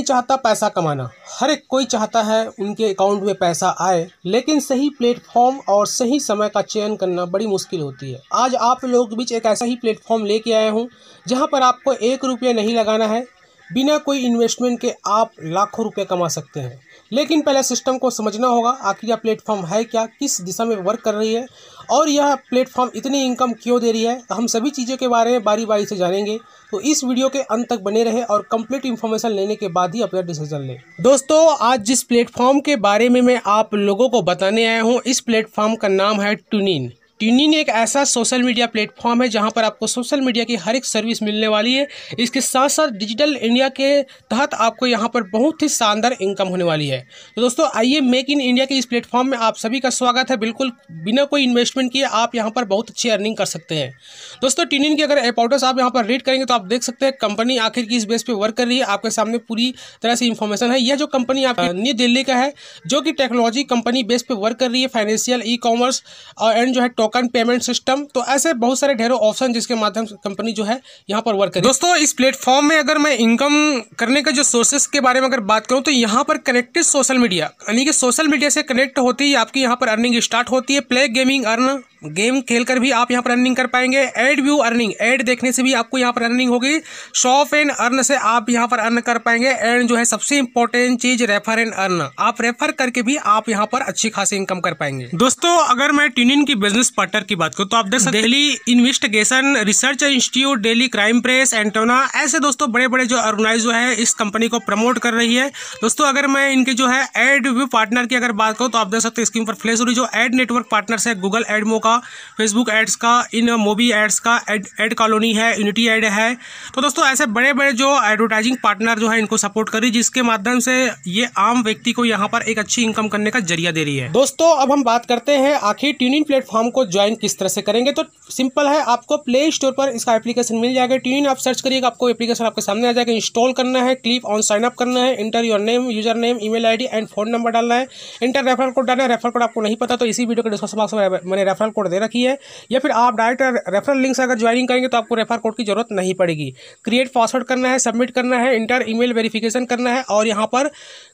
नहीं चाहता पैसा कमाना हर एक कोई चाहता है उनके अकाउंट में पैसा आए लेकिन सही प्लेटफॉर्म और सही समय का चयन करना बड़ी मुश्किल होती है आज आप लोगों के बीच एक ऐसा ही प्लेटफॉर्म लेके आया हूँ जहाँ पर आपको एक रुपया नहीं लगाना है बिना कोई इन्वेस्टमेंट के आप लाखों रुपये कमा सकते हैं लेकिन पहले सिस्टम को समझना होगा आखिर यह प्लेटफॉर्म है क्या किस दिशा में वर्क कर रही है और यह प्लेटफॉर्म इतनी इनकम क्यों दे रही है हम सभी चीज़ों के बारे में बारी बारी से जानेंगे तो इस वीडियो के अंत तक बने रहे और कंप्लीट इन्फॉर्मेशन लेने के बाद ही अपना डिसीजन लें दोस्तों आज जिस प्लेटफॉर्म के बारे में मैं आप लोगों को बताने आया हूँ इस प्लेटफॉर्म का नाम है टूनिन ट्यूनिन एक ऐसा सोशल मीडिया प्लेटफॉर्म है जहां पर आपको सोशल मीडिया की हर एक सर्विस मिलने वाली है इसके साथ साथ डिजिटल इंडिया के तहत आपको यहां पर बहुत ही शानदार इनकम होने वाली है तो दोस्तों आइए मेक इन इंडिया के इस प्लेटफॉर्म में आप सभी का स्वागत है बिल्कुल बिना कोई इन्वेस्टमेंट किए आप यहाँ पर बहुत अच्छी अर्निंग कर सकते हैं दोस्तों ट्यूनिन की अगर अपाउटर्स आप यहाँ पर रीड करेंगे तो आप देख सकते हैं कंपनी आखिर की इस बेस पर वर्क कर रही है आपके सामने पूरी तरह से इन्फॉर्मेशन है यह जो कंपनी आप न्यू दिल्ली का है जो कि टेक्नोलॉजी कंपनी बेस पर वर्क कर रही है फाइनेंशियल ई कॉमर्स और एंड जो है टोकन पेमेंट सिस्टम तो ऐसे बहुत सारे ढेरों ऑप्शन जिसके माध्यम से कंपनी जो है यहाँ पर वर्क कर दोस्तों इस प्लेटफॉर्म में अगर मैं इनकम करने के जो सोर्सेस के बारे में अगर बात करूँ तो यहाँ पर कनेक्टेड सोशल मीडिया यानी कि सोशल मीडिया से कनेक्ट होती है आपकी यहाँ पर अर्निंग स्टार्ट होती है प्ले गेमिंग अर्न गेम खेलकर भी आप यहाँ पर अर्निंग कर पाएंगे एड व्यू अर्निंग एड देखने से भी आपको यहाँ पर अर्निंग होगी शॉप एंड अर्न से आप यहाँ पर अर्न कर पाएंगे एंड जो है सबसे इंपॉर्टेंट चीज रेफर एंड अर्न आप रेफर करके भी आप यहाँ पर अच्छी खासी इनकम कर पाएंगे दोस्तों अगर मैं ट्यूनिन की बिजनेस पार्टनर की बात करूँ तो आप देख सकते daily investigation research institute daily crime press एंटोना ऐसे दोस्तों बड़े बड़े जो ऑर्गेनाइज है इस कंपनी को प्रमोट कर रही है दोस्तों अगर मैं इनके जो है एड व्यू पार्टनर की अगर बात करूँ तो आप देख सकते स्क्रीन पर फ्लेश जो एड नेटवर्क पार्टनर है गूगल एड मोका का फेसबुक एड्स का इन मोबी एड्स का एड एड कॉलोनी है यूनिटी एड है तो दोस्तों ऐसे बड़े बड़े जो एडवर्टाइजिंग पार्टनर जो है इनको सपोर्ट करी जिसके माध्यम से ये आम व्यक्ति को यहाँ पर एक अच्छी इनकम करने का जरिया दे रही है दोस्तों अब हम बात करते हैं आखिर ट्यून इन प्लेटफॉर्म को ज्वाइन किस तरह से करेंगे तो सिंपल है आपको प्ले स्टोर पर इसका एप्लीकेशन मिल जाएगा ट्यून आप सर्च करिएगा आपको एप्लीकेशन आपके सामने आ जाएगा इंस्टॉल करना है क्लिप ऑन साइन अप करना है enter your name user name email ID and phone number डालना है इंटर रेफरल कोड डालना है रेफरल कोड आपको नहीं पता तो इसी वीडियो के डिस्क्रिप्शन बॉक्स में मैंने रेफरल कोड दे रखी है या फिर आप डायरेक्ट रेफरल लिंक से अगर ज्वाइनिंग करेंगे तो आपको रेफर कोड की जरूरत नहीं पड़ेगी क्रिएट पासवर्ड करना है सबमिट करना है इंटर ईमेल वेरिफिकेशन करना है और यहाँ पर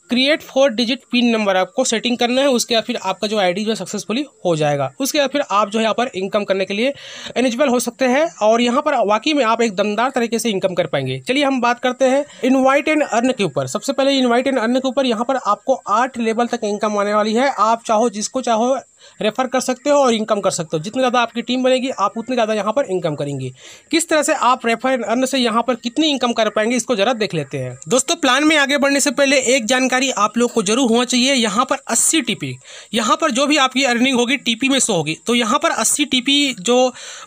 create four digit pin number आपको सेटिंग करना है उसके बाद फिर आपका जो आईडी जो है सक्सेसफुली हो जाएगा उसके बाद फिर आप जो है यहाँ पर इनकम करने के लिए एलिजिबल हो सकते हैं और यहाँ पर वाकई में आप एक दमदार तरीके से इनकम कर पाएंगे चलिए हम बात करते हैं इन्वाइट एंड अर्न के ऊपर सबसे पहले इन्वाइट एंड अर्न के ऊपर यहाँ पर आपको आठ लेवल तक इनकम आने वाली है आप चाहो जिसको चाहो रेफर कर सकते हो और इनकम कर सकते हो जितनी ज़्यादा आपकी टीम बनेगी आप उतने ज़्यादा यहाँ पर इनकम करेंगे किस तरह से आप रेफर एंड अर्न से यहाँ पर कितनी इनकम कर पाएंगे इसको जरा देख लेते हैं दोस्तों प्लान में आगे बढ़ने से पहले एक जानकारी जानकारी आप लोग को जरूर होना चाहिए यहाँ पर अस्सी टी पी यहाँ पर जो भी आपकी अर्निंग होगी टी पी में सो होगी तो यहाँ पर अस्सी टी पी जो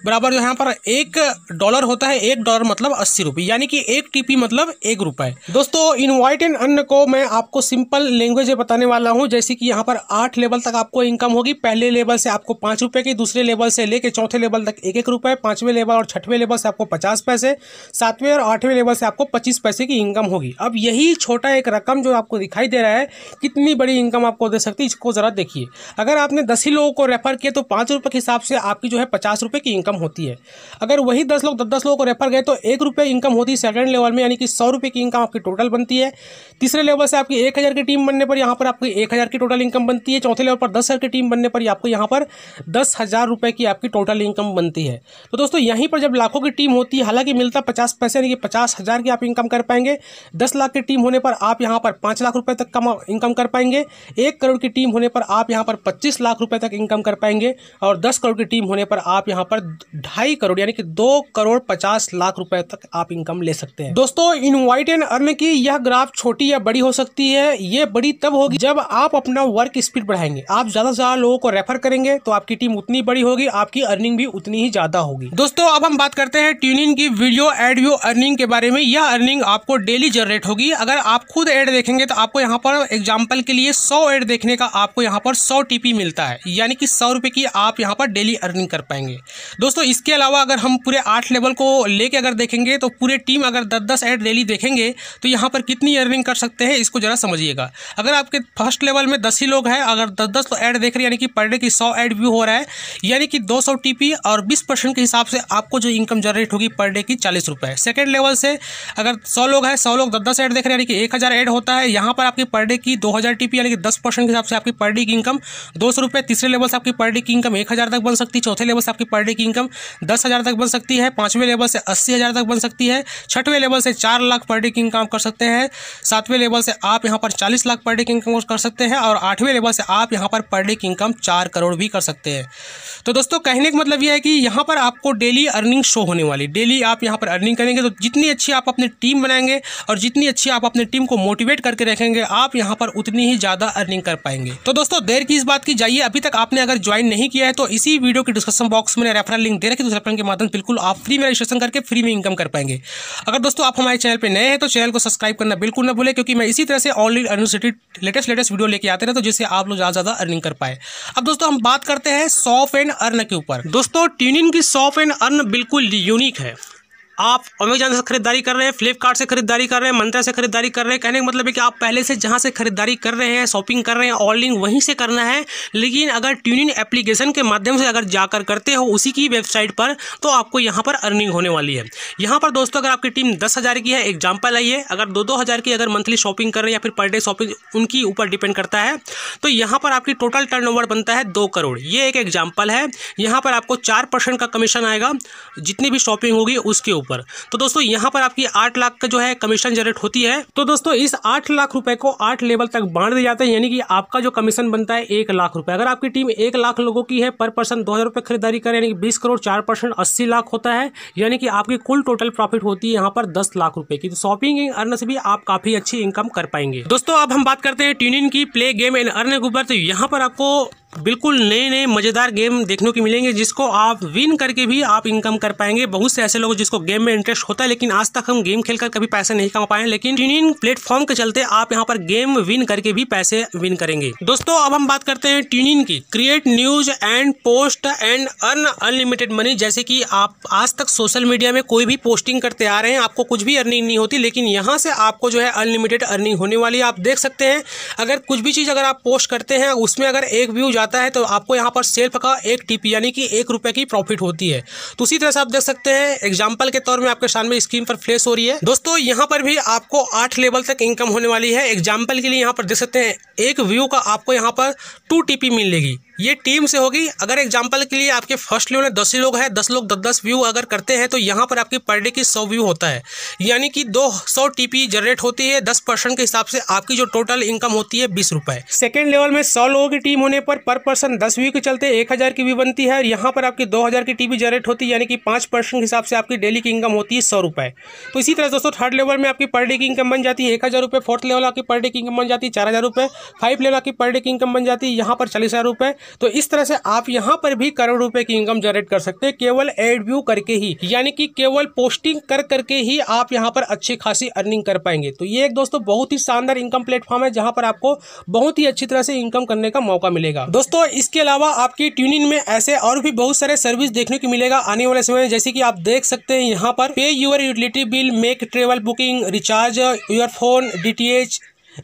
बराबर जो यहाँ पर एक डॉलर होता है एक डॉलर मतलब अस्सी रुपये यानी कि एक टी पी मतलब एक रुपये दोस्तों इन्वाइट एंड अन्न को मैं आपको सिंपल लैंग्वेज बताने वाला हूँ जैसे कि यहाँ पर आठ लेवल तक आपको इनकम होगी पहले लेवल से आपको पाँच रुपये की दूसरे लेवल से लेकर चौथे लेवल तक एक एक रुपये पाँचवें लेवल और छठवें लेवल से आपको पचास पैसे सातवें और आठवें लेवल से आपको पच्चीस पैसे की इनकम होगी अब यही छोटा एक रकम जो आपको दिखाई दिखाई दे रहा है कितनी बड़ी इनकम आपको दे सकती है इसको ज़रा देखिए अगर आपने दस ही लोगों को रेफर किया तो पाँच रुपये के हिसाब से आपकी जो है पचास रुपये की इनकम होती है अगर वही दस लोग दस लोगों को रेफर गए तो एक रुपये इनकम होती है सेकेंड लेवल में यानी कि सौ रुपये की इनकम आपकी टोटल बनती है तीसरे लेवल से आपकी एक हज़ार की टीम बनने पर यहाँ पर आपकी एक हज़ार की टोटल इनकम बनती है चौथे लेवल पर दस हज़ार की टीम बनने पर आपको यहाँ पर दस हज़ार रुपए की आपकी टोटल इनकम बनती है तो दोस्तों यहीं पर जब लाखों की टीम होती है हालांकि मिलता पचास पैसे यानी कि पचास हज़ार की आप इनकम कर पाएंगे दस लाख की टीम होने पर आप यहां पर पाँच लाख रुपए रुपए तक कमा इनकम कर पाएंगे एक करोड़ की टीम होने पर आप यहाँ पर पच्चीस लाख रुपए तक इनकम कर पाएंगे और दस करोड़ की टीम होने पर आप यहाँ पर ढाई करोड़ यानी कि दो करोड़ पचास लाख रुपए तक आप इनकम ले सकते हैं दोस्तों इनवाइट एंड अर्न की यह ग्राफ छोटी या बड़ी हो सकती है ये बड़ी तब होगी जब आप अपना वर्क स्पीड बढ़ाएंगे आप ज्यादा से ज्यादा लोगों को रेफर करेंगे तो आपकी टीम उतनी बड़ी होगी आपकी अर्निंग भी उतनी ही ज्यादा होगी दोस्तों अब हम बात करते हैं ट्यून इन की वीडियो एड व्यू अर्निंग के बारे में यह अर्निंग आपको डेली जनरेट होगी अगर आप खुद एड देखेंगे तो आपको आपको यहाँ पर एग्जाम्पल के लिए सौ एड देखने का आपको यहाँ पर सौ टीपी मिलता है यानी कि सौ रुपये की आप यहाँ पर डेली अर्निंग कर पाएंगे दोस्तों इसके अलावा अगर हम पूरे आठ लेवल को लेके अगर देखेंगे तो पूरे टीम अगर दस दस एड डेली देखेंगे तो यहाँ पर कितनी अर्निंग कर सकते हैं इसको ज़रा समझिएगा अगर आपके फर्स्ट लेवल में दस ही लोग हैं अगर दस दस एड देख रहे यानी कि पर डे की सौ एड व्यू हो रहा है यानी कि दो सौ और बीस के हिसाब से आपको जो इनकम जनरेट होगी पर डे की चालीस रुपये लेवल से अगर सौ लोग हैं सौ लोग दस दस एड देख रहे हैं यानी कि एक हज़ार ऐड होता है यहाँ पर आपकी पर डे की दो हज़ार टीपी यानी कि दस परसेंट के हिसाब से आपकी पर डे की इनकम दो सौ रुपये तीसरे लेवल से आपकी पर डे की इनकम एक हज़ार तक बन सकती है चौथे लेवल से आपकी पर डे की इनकम दस हज़ार तक बन सकती है पाँचवें लेवल से अस्सी हज़ार तक बन सकती है छठवें लेवल से चार लाख पर डे की इनकम कर सकते हैं सातवें लेवल से आप यहाँ पर चालीस लाख पर डे की इनकम कर सकते हैं और आठवें लेवल से आप यहाँ पर पर डे की इनकम चार करोड़ भी कर सकते हैं तो दोस्तों कहने का मतलब यह है कि यहाँ पर आपको डेली अर्निंग शो होने वाली डेली आप यहाँ पर अर्निंग करेंगे तो जितनी अच्छी आप अपनी टीम बनाएंगे और जितनी अच्छी आप अपनी टीम को मोटिवेट करके रखेंगे करेंगे आप यहाँ पर उतनी ही ज़्यादा अर्निंग कर पाएंगे तो दोस्तों देर की इस बात की जाइए अभी तक आपने अगर ज्वाइन नहीं किया है तो इसी वीडियो के डिस्क्रिप्शन बॉक्स में रेफरल लिंक दे रखी तो रेफरल के माध्यम बिल्कुल आप फ्री में रजिस्ट्रेशन करके फ्री में इनकम कर पाएंगे अगर दोस्तों आप हमारे चैनल पर नए हैं तो चैनल को सब्सक्राइब करना बिल्कुल न भूले क्योंकि मैं इसी तरह से ऑनलाइन अनुसिटी लेटेस्ट लेटेस्ट वीडियो लेके आते रहे तो जिससे आप लोग ज़्यादा ज़्यादा अर्निंग कर पाए अब दोस्तों हम बात करते हैं सॉफ्ट एंड अर्न के ऊपर दोस्तों ट्यूनिंग की सॉफ्ट एंड अर्न बिल्कुल यूनिक है आप अमेजोन से खरीदारी कर रहे हैं फ्लिपकार्ट से खरीदारी कर रहे हैं मंत्रा से खरीदारी कर रहे हैं कहने का मतलब है कि आप पहले से जहाँ से खरीदारी कर रहे हैं शॉपिंग कर रहे हैं ऑनलाइन वहीं से करना है लेकिन अगर ट्यून इन एप्लीकेशन के माध्यम से अगर जाकर करते हो उसी की वेबसाइट पर तो आपको यहाँ पर अर्निंग होने वाली है यहाँ पर दोस्तों अगर आपकी टीम दस हज़ार की है एग्जाम्पल आई है अगर दो दो हज़ार की अगर मंथली शॉपिंग कर रहे हैं या फिर पर डे शॉपिंग उनकी ऊपर डिपेंड करता है तो यहाँ पर आपकी टोटल टर्न बनता है दो करोड़ ये एक एग्जाम्पल है यहाँ पर आपको चार परसेंट का कमीशन आएगा जितनी भी शॉपिंग होगी उसके ऊपर ऊपर तो दोस्तों यहाँ पर आपकी आठ लाख का जो है कमीशन जनरेट होती है तो दोस्तों इस आठ लाख रुपए को आठ लेवल तक बांट दिया जाता है यानी कि आपका जो कमीशन बनता है एक लाख रुपए अगर आपकी टीम एक लाख लोगों की है पर पर्सन दो हजार खरीदारी करें यानी कि बीस करोड़ चार परसेंट अस्सी लाख होता है यानी कि आपकी कुल टोटल प्रॉफिट होती है यहाँ पर दस लाख रुपए की तो शॉपिंग एंड अर्न से भी आप काफी अच्छी इनकम कर पाएंगे दोस्तों अब हम बात करते हैं ट्यूनिन की प्ले गेम एंड अर्न के ऊपर तो यहाँ पर आपको बिल्कुल नए नए मज़ेदार गेम देखने को मिलेंगे जिसको आप विन करके भी आप इनकम कर पाएंगे बहुत से ऐसे लोग जिसको गेम में इंटरेस्ट होता है लेकिन आज तक हम गेम खेलकर कभी पैसे नहीं कमा पाए लेकिन इन इन प्लेटफॉर्म के चलते आप यहां पर गेम विन करके भी पैसे विन करेंगे दोस्तों अब हम बात करते हैं टीन इन की create news and post and earn unlimited money जैसे कि आप आज तक सोशल मीडिया में कोई भी पोस्टिंग करते आ रहे हैं आपको कुछ भी अर्निंग नहीं होती लेकिन यहाँ से आपको जो है अनलिमिटेड अर्निंग होने वाली आप देख सकते हैं अगर कुछ भी चीज़ अगर आप पोस्ट करते हैं उसमें अगर एक व्यू जाता है तो आपको यहाँ पर सेल्फ का एक टिप यानी कि एक रुपए की प्रॉफिट होती है तो उसी तरह से आप देख सकते हैं एग्जाम्पल के तौर में आपके सामने स्क्रीन पर फ्लेश हो रही है दोस्तों यहाँ पर भी आपको आठ लेवल तक इनकम होने वाली है एग्जाम्पल के लिए यहाँ पर देख सकते हैं एक व्यू का आपको यहाँ पर टू टीपी मिलेगी ये टीम से होगी अगर एग्जाम्पल के लिए आपके फर्स्ट लेवल में दस ही लोग हैं दस लोग दस दस व्यू अगर करते हैं तो यहाँ पर आपकी पर डे की सौ व्यू होता है यानी कि दो सौ टी जनरेट होती है दस परसेंट के हिसाब से आपकी जो टोटल इनकम होती है बीस रुपए सेकेंड लेवल में सौ लोगों की टीम होने पर पर पर्सन दस व्यू के चलते एक हज़ार की व्यू बनती है और यहाँ पर आपकी दो हज़ार की टीपी जनरेट होती है यानी कि पाँच परसेंट के हिसाब से आपकी डेली की इनकम होती है सौ रुपए तो इसी तरह दोस्तों थर्ड लेवल में आपकी पर डे की इनकम बन जाती है एक हज़ार रुपये फोर्थ लेवल आपकी पर डे की इनकम बन जाती है चार हज़ार रुपये फाइव लेवल आपकी पर डे की इनकम बन जाती है यहाँ पर चालीस हज़ार रुपये तो इस तरह से आप यहाँ पर भी करोड़ रुपए की इनकम जनरेट कर सकते हैं केवल एड व्यू करके ही यानी कि केवल पोस्टिंग कर करके ही आप यहाँ पर अच्छी खासी अर्निंग कर पाएंगे तो ये एक दोस्तों बहुत ही शानदार इनकम प्लेटफॉर्म है जहाँ पर आपको बहुत ही अच्छी तरह से इनकम करने का मौका मिलेगा दोस्तों इसके अलावा आपकी ट्यूनिंग में ऐसे और भी बहुत सारे सर्विस देखने को मिलेगा आने वाले समय में जैसे की आप देख सकते हैं यहाँ पर pay your utility bill make travel booking recharge your phone डी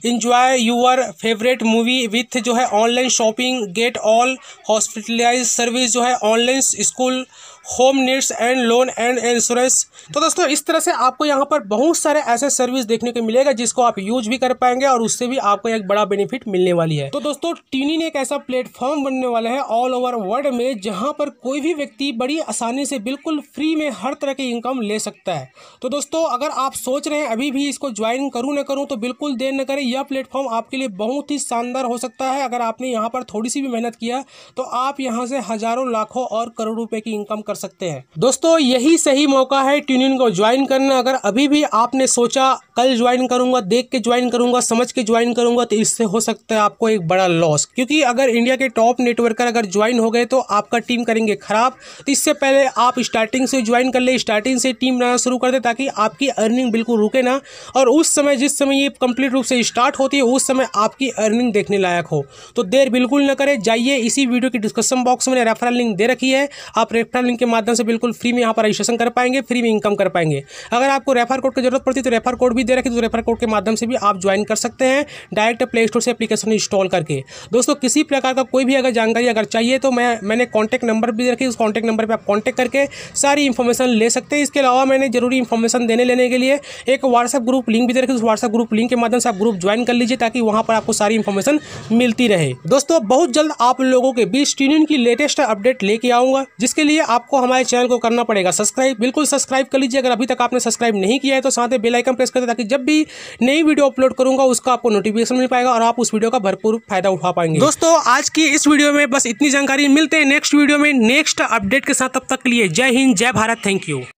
enjoy your favourite movie with जो है online shopping get all hospitalise service जो है online school home needs and loan and insurance तो दोस्तों इस तरह से आपको यहाँ पर बहुत सारे ऐसे सर्विस देखने को मिलेगा जिसको आप यूज भी कर पाएंगे और उससे भी आपको एक बड़ा बेनिफिट मिलने वाली है तो दोस्तों ने एक ऐसा प्लेटफॉर्म बनने वाला है ऑल ओवर वर्ल्ड में जहाँ पर कोई भी व्यक्ति बड़ी आसानी से बिल्कुल फ्री में हर तरह की इनकम ले सकता है तो दोस्तों अगर आप सोच रहे हैं अभी भी इसको ज्वाइन करूँ ना करूँ तो बिल्कुल देर न करें यह प्लेटफॉर्म आपके लिए बहुत ही शानदार हो सकता है अगर आपने यहाँ पर थोड़ी सी भी मेहनत किया तो आप यहाँ से हज़ारों लाखों और करोड़ रुपये की इनकम कर कर सकते हैं दोस्तों यही सही मौका है ट्यून को ज्वाइन करना अगर अभी भी आपने सोचा कल ज्वाइन करूंगा देख के ज्वाइन करूंगा समझ के ज्वाइन करूंगा तो इससे हो सकता है आपको एक बड़ा लॉस क्योंकि अगर इंडिया के टॉप नेटवर्कर अगर ज्वाइन हो गए तो आपका टीम करेंगे खराब तो इससे पहले आप स्टार्टिंग से ज्वाइन कर ले स्टार्टिंग से टीम बनाना शुरू कर दे ताकि आपकी अर्निंग बिल्कुल रुके ना और उस समय जिस समय ये कंप्लीट रूप से स्टार्ट होती है उस समय आपकी अर्निंग देखने लायक हो तो देर बिल्कुल ना करें जाइए इसी वीडियो की डिस्क्रिप्शन बॉक्स में रेफरल लिंक दे रखी है आप रेफरल लिंक के माध्यम से बिल्कुल फ्री में यहाँ पर रजिस्ट्रेशन कर पाएंगे फ्री में इनकम कर पाएंगे अगर आपको रेफर कोड की जरूरत पड़ती है तो रेफर कोड भी दे रखे तो रेफर कोड के माध्यम से भी आप ज्वाइन कर सकते हैं डायरेक्ट प्ले स्टोर से एप्लीकेशन इंस्टॉल करके दोस्तों किसी प्रकार का कोई भी अगर जानकारी अगर चाहिए तो मैं मैंने कॉन्टैक्ट नंबर भी रखी उस कॉन्टैक्ट नंबर पर आप कॉन्टैक्ट करके सारी इन्फॉर्मेशन ले सकते हैं इसके अलावा मैंने जरूरी इन्फॉर्मेशन देने लेने के लिए एक व्हाट्सअप ग्रुप लिंक भी दे रखी उस व्हाट्सअप ग्रुप लिंक के माध्यम से आप ग्रुप ज्वाइन कर लीजिए ताकि वहाँ पर आपको सारी इन्फॉर्मेशन मिलती रहे दोस्तों बहुत जल्द आप लोगों के बीच ट्यूनियन की लेटेस्ट अपडेट लेके आऊँगा जिसके लिए आपको हमारे चैनल को करना पड़ेगा सब्सक्राइब बिल्कुल सब्सक्राइब कर लीजिए अगर अभी तक आपने सब्सक्राइब नहीं किया है तो साथ ही बेलाइकन प्रेस करते कि जब भी नई वीडियो अपलोड करूंगा उसका आपको नोटिफिकेशन मिल पाएगा और आप उस वीडियो का भरपूर फायदा उठा पाएंगे दोस्तों आज की इस वीडियो में बस इतनी जानकारी मिलते हैं नेक्स्ट वीडियो में नेक्स्ट अपडेट के साथ तब तक के लिए जय हिंद जय भारत थैंक यू